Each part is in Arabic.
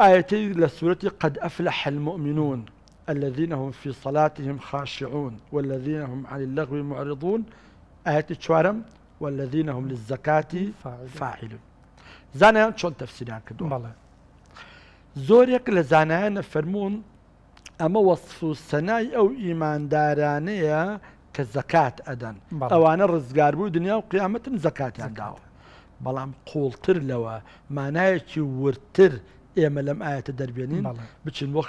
آيتي لسورة قد أفلح المؤمنون الذين هم في صلاتهم خاشعون والذين هم عن اللغو معرضون آية شوارم والذين هم للزكاة فاعلون زانيان چون تفسيران كدو بله زۆرێک فرمون أما فەرمونون ئەمە أو إيمان سەنای كزكاة ئیماندارانەیە کە زەکات ئەدەن ئەوانە دنيا دنیا زكاة, قیامەتن زەکاتیانداوە بەڵام لوا لەوە مانایەکی ورتر لم آية ئاەتە دەربێنین بچین بۆ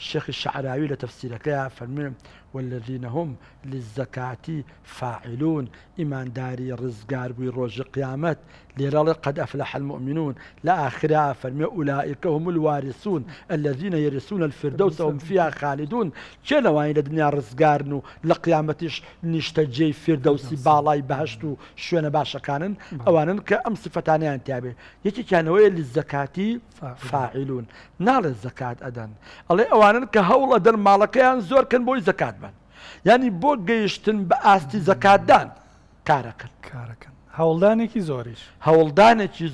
الشيخ الشعراوي لتفسيرك لە تەفسیرەکەی والذين هم للزكاة فاعلون ئیمانداری ڕزگاربووی ڕۆژی قیامەت لێرەڵی قد افلح المؤمنون لا ئاخرا فەرمێ اولئك هم الوارثون الذين يرثون الفردوس هم فيها خالدون شنو لەوانی لە دنیا لقيامتيش نشتجي لە قیامەتیش بهشتو جێی فردەوسی باڵای بەهشت و شوێنە باشەکانن ئەوانن نعم. کە ئەم سفتانیان تیاابێ یەکێکیانەوەی لزەکاتی فاعلون ناڵێت زکات ئەدەن ئەڵێ ئەوانن کە هەوڵ ئەدەن ماڵەکەیان زور کەن بوي زكاة بن ینی بۆ كاركا بە ئاستی زکاتدان کارەکەن کارەکەن هەوڵدانێکی زۆریش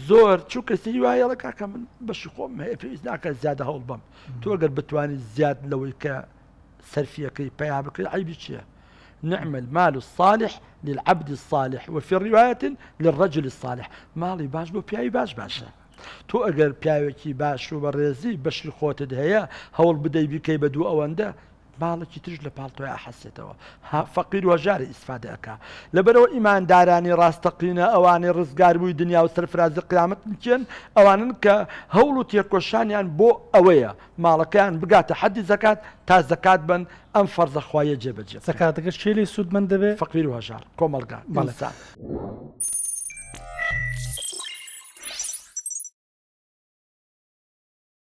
زور شو چووکە سی وایەڵە کاکە من بەشی خۆم هەیە پێویست زيادة زیادە هەوڵ بم تۆگەر بتواني زیاد لو کە سەرفیەکەی كي بکرد عيب چییە؟ نعم المال الصالح للعبد الصالح وفي رواية للرجل الصالح مالي باش بو بياي باش باشا تۆ ئەگەر پیاوێکی باش و بە ڕێزی بەشی خۆتت هەیە هەوڵ بدەی بیکەی بە دوو ئەوەندە باڵکی ترش لە پاڵتۆی حەسێتەوە فەقیر وەژاری ئیسفاده ئەکا لەبەرەوە ئیماندارانی ڕاستەقینە ئەوانەی ڕزگاربووی دنیا و سەرفرازی قیامەت بکەن ئەوانن کە هەوڵ و تێکۆشانیان بۆ ئەوەیە ماڵەکەیان بگاتە حەدی زکات تا زکات بن ئەم فەرزەخوایە جێبەجێ سەکاتەکەش چێلی سوودمن دەبێت فەقیر وەژار کۆمەلگا مەلسان.